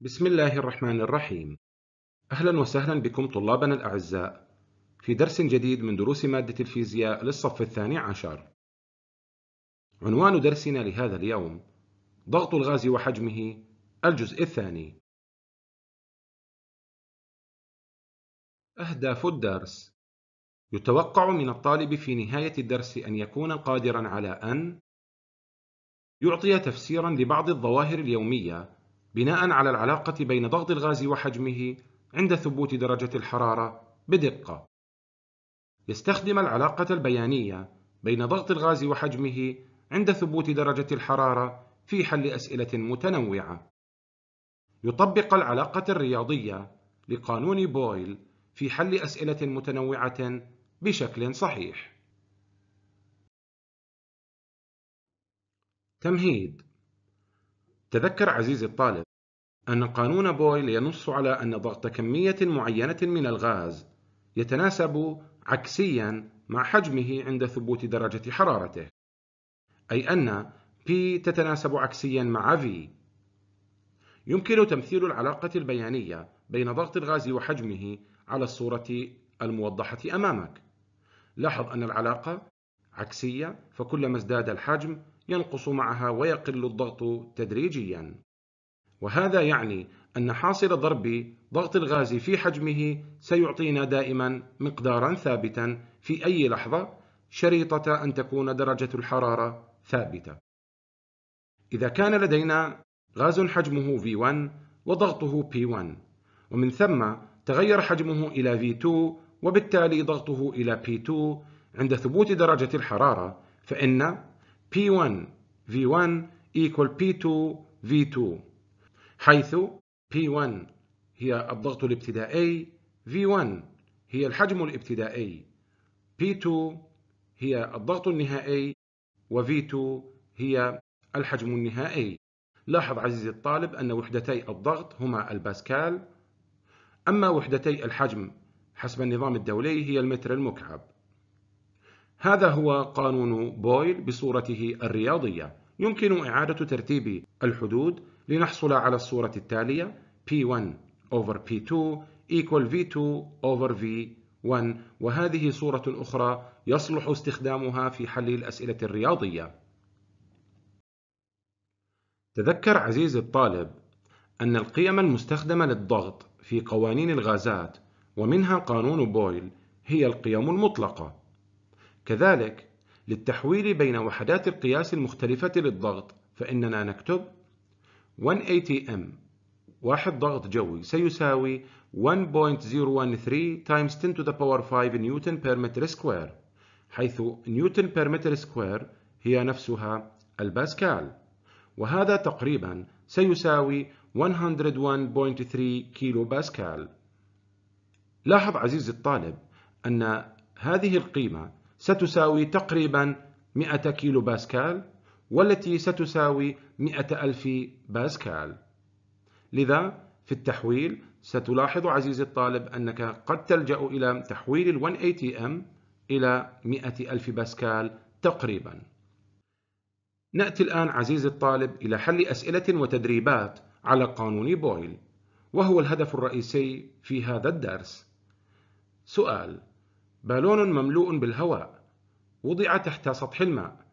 بسم الله الرحمن الرحيم أهلا وسهلا بكم طلابنا الأعزاء في درس جديد من دروس مادة الفيزياء للصف الثاني عشر عنوان درسنا لهذا اليوم ضغط الغاز وحجمه الجزء الثاني أهداف الدرس يتوقع من الطالب في نهاية الدرس أن يكون قادرا على أن يعطي تفسيرا لبعض الظواهر اليومية بناء على العلاقة بين ضغط الغاز وحجمه عند ثبوت درجة الحرارة بدقة. يستخدم العلاقة البيانية بين ضغط الغاز وحجمه عند ثبوت درجة الحرارة في حل أسئلة متنوعة. يطبق العلاقة الرياضية لقانون بويل في حل أسئلة متنوعة بشكل صحيح. تمهيد تذكر عزيزي الطالب أن قانون بويل ينص على أن ضغط كمية معينة من الغاز يتناسب عكسيا مع حجمه عند ثبوت درجة حرارته أي أن P تتناسب عكسيا مع V يمكن تمثيل العلاقة البيانية بين ضغط الغاز وحجمه على الصورة الموضحة أمامك لاحظ أن العلاقة عكسية فكلما ازداد الحجم ينقص معها ويقل الضغط تدريجياً وهذا يعني أن حاصل ضرب ضغط الغاز في حجمه سيعطينا دائما مقدارا ثابتا في أي لحظة شريطة أن تكون درجة الحرارة ثابتة إذا كان لدينا غاز حجمه V1 وضغطه P1 ومن ثم تغير حجمه إلى V2 وبالتالي ضغطه إلى P2 عند ثبوت درجة الحرارة فإن P1 V1 equal P2 V2 حيث P1 هي الضغط الابتدائي V1 هي الحجم الابتدائي P2 هي الضغط النهايي و v وV2 هي الحجم النهائي لاحظ عزيزي الطالب أن وحدتي الضغط هما الباسكال أما وحدتي الحجم حسب النظام الدولي هي المتر المكعب هذا هو قانون بويل بصورته الرياضية يمكن إعادة ترتيب الحدود لنحصل على الصورة التالية P1 over P2 equal V2 over V1 وهذه صورة أخرى يصلح استخدامها في حل الأسئلة الرياضية تذكر عزيزي الطالب أن القيم المستخدمة للضغط في قوانين الغازات ومنها قانون بويل هي القيم المطلقة كذلك للتحويل بين وحدات القياس المختلفة للضغط فإننا نكتب 180 ام واحد ضغط جوي سيساوي 1.013 times 10 to the power 5 نيوتن بير متر سكوير حيث نيوتن بير متر سكوير هي نفسها الباسكال وهذا تقريبا سيساوي 101.3 كيلو باسكال لاحظ عزيزي الطالب أن هذه القيمة ستساوي تقريبا 100 كيلو باسكال والتي ستساوي 100 ألف باسكال لذا في التحويل ستلاحظ عزيزي الطالب أنك قد تلجأ إلى تحويل الـ 1ATM إلى 100 ألف باسكال تقريبا نأتي الآن عزيزي الطالب إلى حل أسئلة وتدريبات على قانون بويل وهو الهدف الرئيسي في هذا الدرس سؤال بالون مملوء بالهواء وضع تحت سطح الماء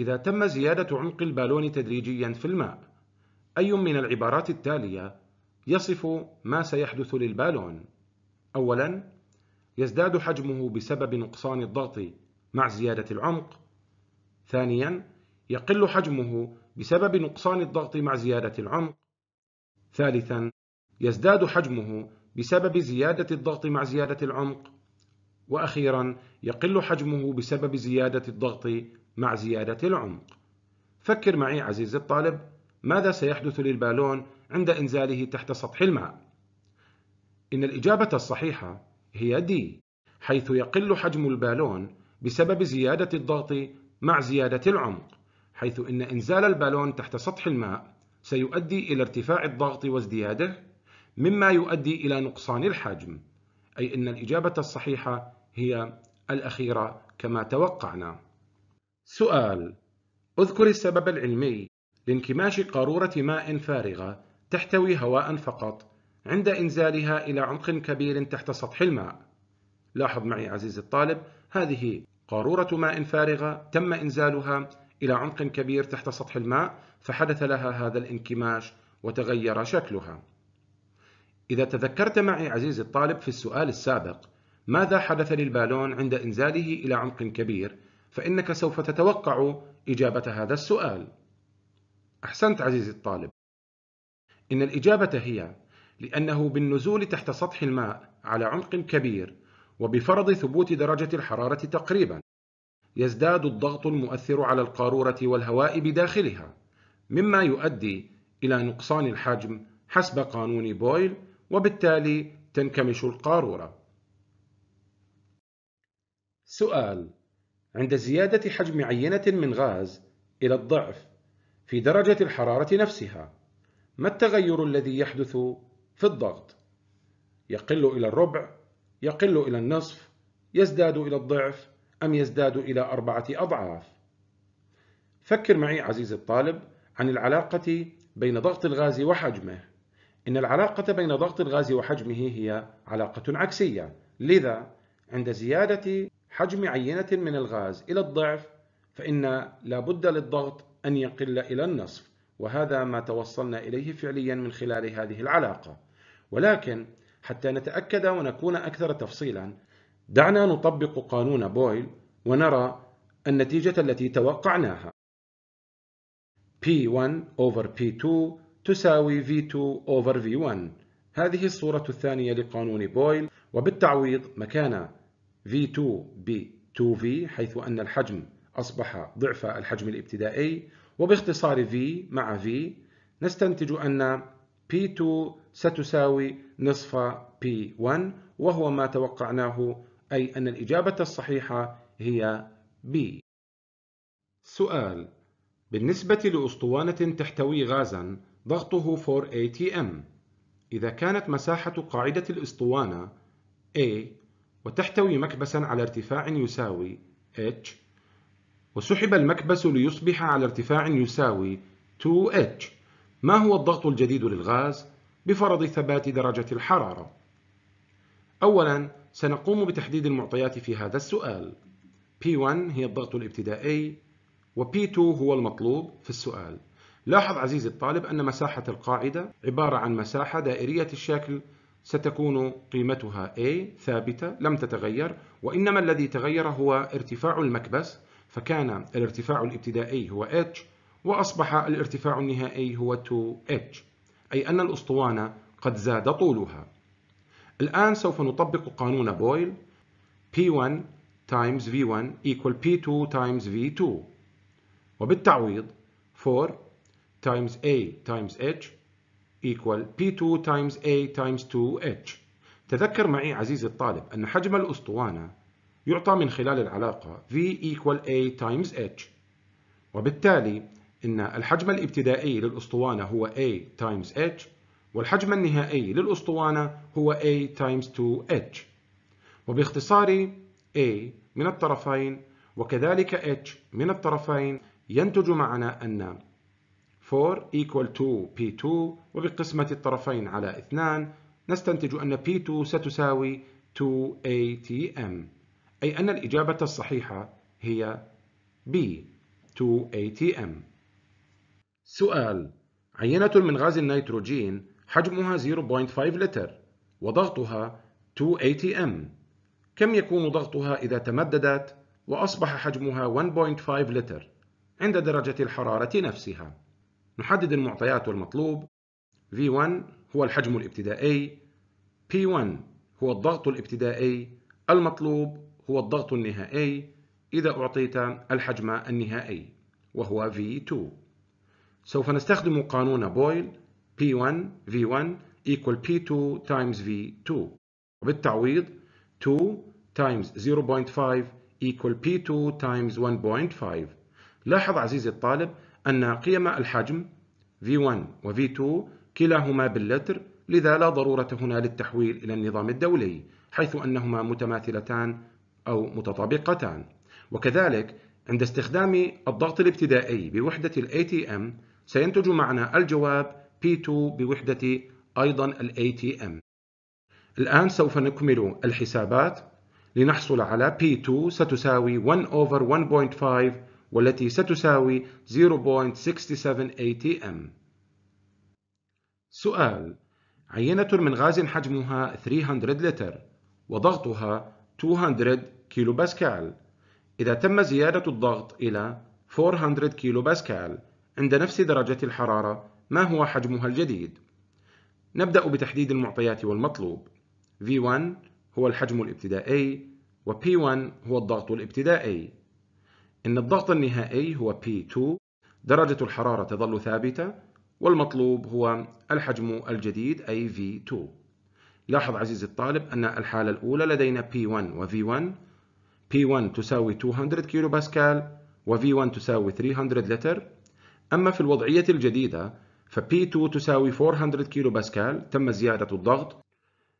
إذا تم زيادة عمق البالون تدريجيا في الماء أي من العبارات التالية يصف ما سيحدث للبالون؟ أولا يزداد حجمه بسبب نقصان الضغط مع زيادة العمق ثانيا يقل حجمه بسبب نقصان الضغط مع زيادة العمق ثالثا يزداد حجمه بسبب زيادة الضغط مع زيادة العمق وأخيرا يقل حجمه بسبب زيادة الضغط مع زيادة العمق فكر معي عزيزي الطالب ماذا سيحدث للبالون عند إنزاله تحت سطح الماء؟ إن الإجابة الصحيحة هي دي حيث يقل حجم البالون بسبب زيادة الضغط مع زيادة العمق حيث إن إنزال البالون تحت سطح الماء سيؤدي إلى ارتفاع الضغط وازدياده مما يؤدي إلى نقصان الحجم أي أن الإجابة الصحيحة هي الأخيرة كما توقعنا سؤال اذكر السبب العلمي لانكماش قارورة ماء فارغة تحتوي هواء فقط عند إنزالها إلى عمق كبير تحت سطح الماء لاحظ معي عزيزي الطالب هذه قارورة ماء فارغة تم إنزالها إلى عمق كبير تحت سطح الماء فحدث لها هذا الانكماش وتغير شكلها إذا تذكرت معي عزيزي الطالب في السؤال السابق ماذا حدث للبالون عند إنزاله إلى عمق كبير فإنك سوف تتوقع إجابة هذا السؤال أحسنت عزيزي الطالب إن الإجابة هي لأنه بالنزول تحت سطح الماء على عمق كبير وبفرض ثبوت درجة الحرارة تقريبا يزداد الضغط المؤثر على القارورة والهواء بداخلها مما يؤدي إلى نقصان الحجم حسب قانون بويل وبالتالي تنكمش القارورة سؤال عند زيادة حجم عينة من غاز إلى الضعف في درجة الحرارة نفسها ما التغير الذي يحدث في الضغط؟ يقل إلى الربع، يقل إلى النصف، يزداد إلى الضعف، أم يزداد إلى أربعة أضعاف؟ فكر معي عزيزي الطالب عن العلاقة بين ضغط الغاز وحجمه. إن العلاقة بين ضغط الغاز وحجمه هي علاقة عكسية، لذا عند زيادة حجم عينة من الغاز إلى الضعف فإن لابد للضغط أن يقل إلى النصف وهذا ما توصلنا إليه فعليا من خلال هذه العلاقة ولكن حتى نتأكد ونكون أكثر تفصيلا دعنا نطبق قانون بويل ونرى النتيجة التي توقعناها P1 over P2 تساوي V2 over V1 هذه الصورة الثانية لقانون بويل وبالتعويض مكان V2 ب 2V حيث أن الحجم أصبح ضعف الحجم الابتدائي وباختصار V مع V نستنتج أن P2 ستساوي نصف P1 وهو ما توقعناه أي أن الإجابة الصحيحة هي B سؤال بالنسبة لأسطوانة تحتوي غازا ضغطه 4 atm إذا كانت مساحة قاعدة الأسطوانة A وتحتوي مكبسا على ارتفاع يساوي h وسحب المكبس ليصبح على ارتفاع يساوي 2h ما هو الضغط الجديد للغاز بفرض ثبات درجة الحرارة؟ أولا سنقوم بتحديد المعطيات في هذا السؤال P1 هي الضغط الابتدائي و P2 هو المطلوب في السؤال لاحظ عزيزي الطالب أن مساحة القاعدة عبارة عن مساحة دائرية الشكل ستكون قيمتها A ثابتة لم تتغير وإنما الذي تغير هو ارتفاع المكبس فكان الارتفاع الابتدائي هو H وأصبح الارتفاع النهائي هو 2H أي أن الأسطوانة قد زاد طولها الآن سوف نطبق قانون بويل P1 times V1 equal P2 times V2 وبالتعويض 4 times A times H equal P2 times A times 2H تذكر معي عزيزي الطالب أن حجم الأسطوانة يعطى من خلال العلاقة V equal A times H وبالتالي إن الحجم الابتدائي للأسطوانة هو A times H والحجم النهائي للأسطوانة هو A times 2H وباختصار A من الطرفين وكذلك H من الطرفين ينتج معنا أن 4 equal to P2 وبقسمة الطرفين على 2 نستنتج أن P2 ستساوي 2ATM أي أن الإجابة الصحيحة هي B 2ATM سؤال عينة من غاز النيتروجين حجمها 0.5 لتر وضغطها 2 ATM كم يكون ضغطها إذا تمددت وأصبح حجمها 1.5 لتر عند درجة الحرارة نفسها؟ نحدد المعطيات والمطلوب V1 هو الحجم الابتدائي P1 هو الضغط الابتدائي المطلوب هو الضغط النهائي إذا أعطيت الحجم النهائي وهو V2 سوف نستخدم قانون بويل P1 V1 equal P2 times V2 وبالتعويض 2 times 0.5 equal P2 times 1.5 لاحظ عزيزي الطالب أن قيم الحجم V1 و V2 كلاهما باللتر لذا لا ضرورة هنا للتحويل إلى النظام الدولي حيث أنهما متماثلتان أو متطابقتان وكذلك عند استخدام الضغط الابتدائي بوحدة الـ ATM سينتج معنا الجواب P2 بوحدة أيضا الـ ATM الآن سوف نكمل الحسابات لنحصل على P2 ستساوي 1 over 1.5 والتي ستساوي 0.67 atm سؤال عينة من غاز حجمها 300 لتر وضغطها 200 كيلو باسكال إذا تم زيادة الضغط إلى 400 كيلو باسكال عند نفس درجة الحرارة ما هو حجمها الجديد؟ نبدأ بتحديد المعطيات والمطلوب V1 هو الحجم الابتدائي و P1 هو الضغط الابتدائي إن الضغط النهائي هو P2 درجة الحرارة تظل ثابتة والمطلوب هو الحجم الجديد أي V2 لاحظ عزيزي الطالب أن الحالة الأولى لدينا P1 و V1 P1 تساوي 200 كيلو باسكال و V1 تساوي 300 لتر أما في الوضعية الجديدة ف P2 تساوي 400 كيلو باسكال تم زيادة الضغط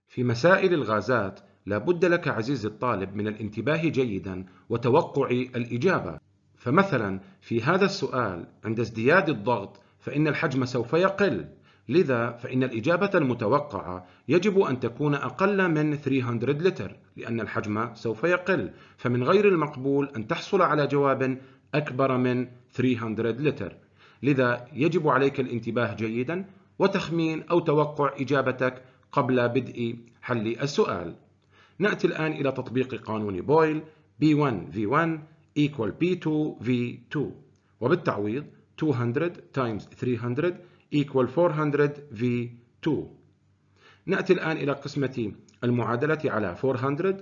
في مسائل الغازات لابد لك عزيزي الطالب من الانتباه جيدا وتوقع الإجابة فمثلا في هذا السؤال عند ازدياد الضغط فإن الحجم سوف يقل لذا فإن الإجابة المتوقعة يجب أن تكون أقل من 300 لتر لأن الحجم سوف يقل فمن غير المقبول أن تحصل على جواب أكبر من 300 لتر لذا يجب عليك الانتباه جيدا وتخمين أو توقع إجابتك قبل بدء حل السؤال نأتي الآن إلى تطبيق قانون بويل B1 V1 equal B2 V2 وبالتعويض 200 times 300 equal 400 V2 نأتي الآن إلى قسمة المعادلة على 400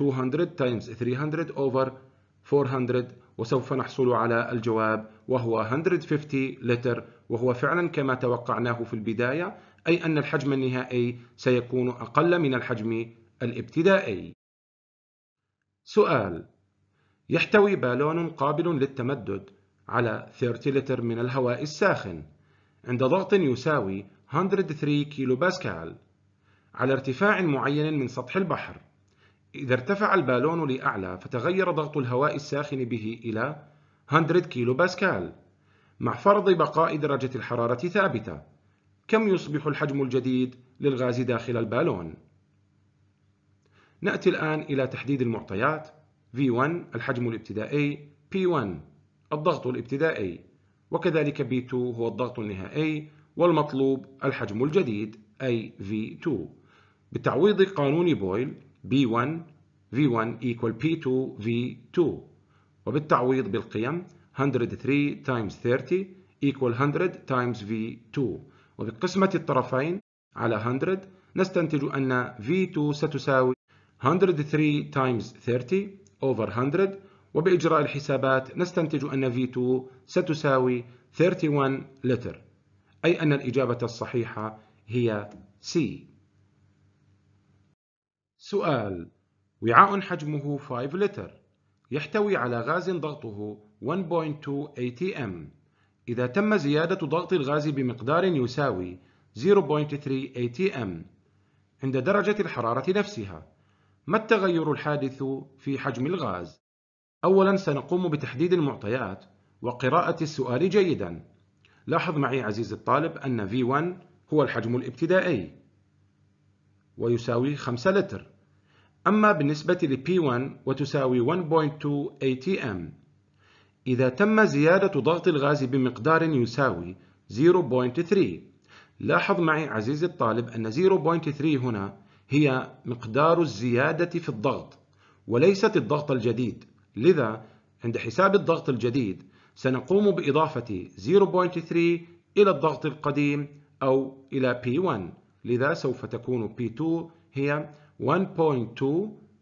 200 times 300 over 400 وسوف نحصل على الجواب وهو 150 لتر وهو فعلا كما توقعناه في البداية أي أن الحجم النهائي سيكون أقل من الحجم الابتدائي سؤال يحتوي بالون قابل للتمدد على 30 لتر من الهواء الساخن عند ضغط يساوي 103 كيلو باسكال على ارتفاع معين من سطح البحر إذا ارتفع البالون لأعلى فتغير ضغط الهواء الساخن به إلى 100 كيلو باسكال مع فرض بقاء درجة الحرارة ثابتة كم يصبح الحجم الجديد للغاز داخل البالون؟ نأتي الآن إلى تحديد المعطيات V1 الحجم الابتدائي P1 الضغط الابتدائي وكذلك B2 هو الضغط النهائي والمطلوب الحجم الجديد أي V2 بتعويض قانون بويل B1 V1 equal P2 V2 وبالتعويض بالقيم 103 times 30 equal 100 times V2 وبقسمة الطرفين على 100 نستنتج أن V2 ستساوي 103 times 30 over 100 وبإجراء الحسابات نستنتج أن V2 ستساوي 31 لتر أي أن الإجابة الصحيحة هي C سؤال وعاء حجمه 5 لتر يحتوي على غاز ضغطه 1.2 atm إذا تم زيادة ضغط الغاز بمقدار يساوي 0.3 atm عند درجة الحرارة نفسها ما التغير الحادث في حجم الغاز؟ أولا سنقوم بتحديد المعطيات وقراءة السؤال جيدا لاحظ معي عزيزي الطالب أن V1 هو الحجم الابتدائي ويساوي 5 لتر أما بالنسبة ل P1 وتساوي 1.2 atm إذا تم زيادة ضغط الغاز بمقدار يساوي 0.3 لاحظ معي عزيزي الطالب أن 0.3 هنا هي مقدار الزيادة في الضغط وليست الضغط الجديد لذا عند حساب الضغط الجديد سنقوم بإضافة 0.3 إلى الضغط القديم أو إلى P1 لذا سوف تكون P2 هي 1.2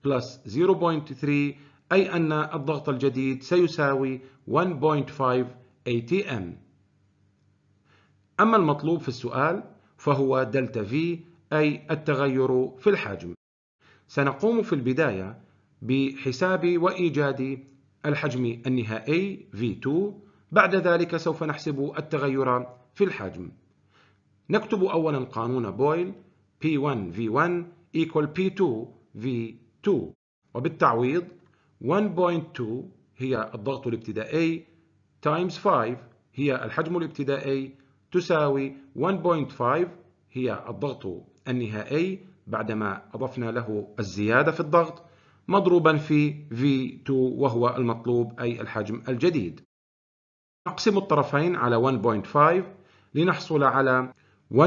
plus 0.3 أي أن الضغط الجديد سيساوي 1.5 ATM أما المطلوب في السؤال فهو دلتا V أي التغير في الحجم سنقوم في البداية بحساب وإيجاد الحجم النهائي V2 بعد ذلك سوف نحسب التغير في الحجم نكتب أولا قانون بويل P1 V1 equal P2 V2 وبالتعويض 1.2 هي الضغط الابتدائي times 5 هي الحجم الابتدائي تساوي 1.5 هي الضغط النهائي بعدما أضفنا له الزيادة في الضغط مضروبا في V2 وهو المطلوب أي الحجم الجديد نقسم الطرفين على 1.5 لنحصل على 1.2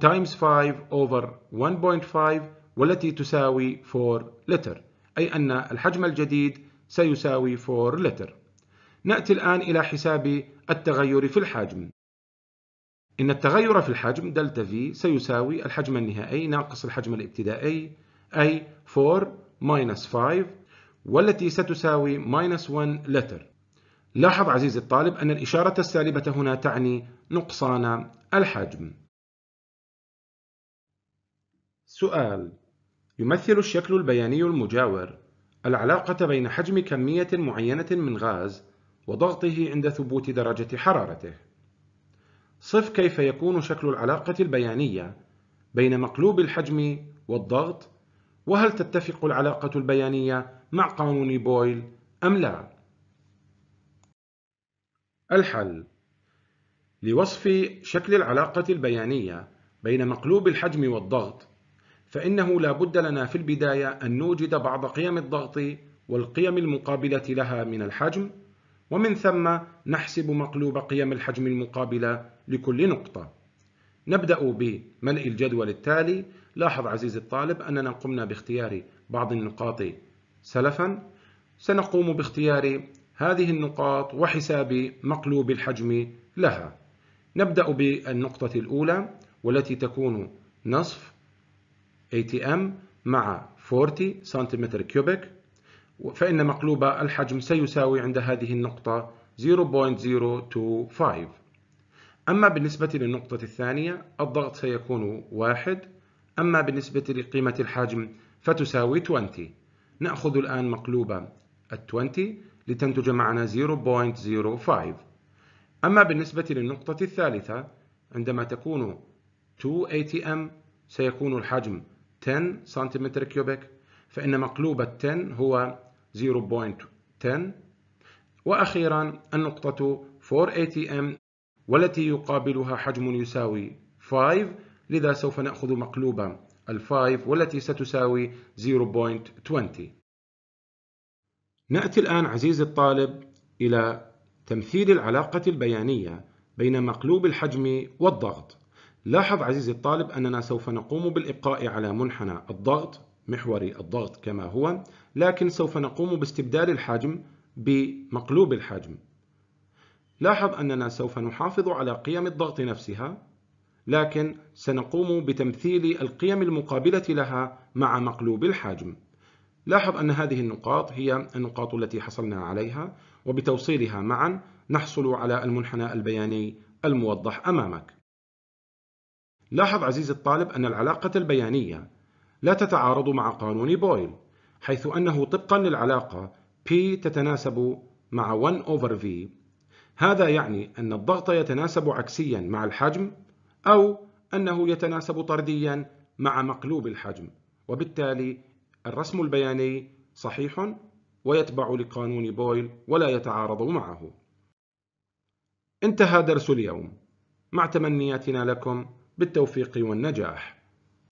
times 5 over 1.5 والتي تساوي 4 لتر أي أن الحجم الجديد سيساوي 4 لتر نأتي الآن إلى حساب التغير في الحجم إن التغير في الحجم دلتا في سيساوي الحجم النهائي ناقص الحجم الابتدائي أي 4 minus 5 والتي ستساوي minus 1 لتر لاحظ عزيزي الطالب أن الإشارة السالبة هنا تعني نقصان الحجم سؤال يمثل الشكل البياني المجاور العلاقة بين حجم كمية معينة من غاز وضغطه عند ثبوت درجة حرارته صف كيف يكون شكل العلاقة البيانية بين مقلوب الحجم والضغط وهل تتفق العلاقة البيانية مع قانون بويل أم لا؟ الحل لوصف شكل العلاقة البيانية بين مقلوب الحجم والضغط فإنه لا بد لنا في البداية أن نوجد بعض قيم الضغط والقيم المقابلة لها من الحجم ومن ثم نحسب مقلوب قيم الحجم المقابلة لكل نقطة نبدأ بملء الجدول التالي لاحظ عزيزي الطالب أننا قمنا باختيار بعض النقاط سلفا سنقوم باختيار هذه النقاط وحساب مقلوب الحجم لها نبدأ بالنقطة الأولى والتي تكون نصف ATM مع 40 سنتيمتر كيوبيك فإن مقلوب الحجم سيساوي عند هذه النقطة 0.025 أما بالنسبة للنقطة الثانية الضغط سيكون واحد أما بالنسبة لقيمة الحجم فتساوي 20 نأخذ الآن مقلوبة ال 20 لتنتج معنا 0.05 أما بالنسبة للنقطة الثالثة عندما تكون 2 ATM سيكون الحجم 10 سنتيمتر كيوبيك فإن مقلوب التن هو 0.10 وأخيرا النقطة 480M والتي يقابلها حجم يساوي 5 لذا سوف نأخذ مقلوبة ال5 والتي ستساوي 0.20 نأتي الآن عزيزي الطالب إلى تمثيل العلاقة البيانية بين مقلوب الحجم والضغط لاحظ عزيزي الطالب أننا سوف نقوم بالإبقاء على منحنى الضغط محوري الضغط كما هو لكن سوف نقوم باستبدال الحجم بمقلوب الحجم لاحظ أننا سوف نحافظ على قيم الضغط نفسها لكن سنقوم بتمثيل القيم المقابلة لها مع مقلوب الحجم لاحظ أن هذه النقاط هي النقاط التي حصلنا عليها وبتوصيلها معا نحصل على المنحنى البياني الموضح أمامك لاحظ عزيزي الطالب أن العلاقة البيانية لا تتعارض مع قانون بويل حيث أنه طبقا للعلاقة P تتناسب مع 1 over V هذا يعني أن الضغط يتناسب عكسيا مع الحجم أو أنه يتناسب طرديا مع مقلوب الحجم وبالتالي الرسم البياني صحيح ويتبع لقانون بويل ولا يتعارض معه انتهى درس اليوم مع تمنياتنا لكم بالتوفيق والنجاح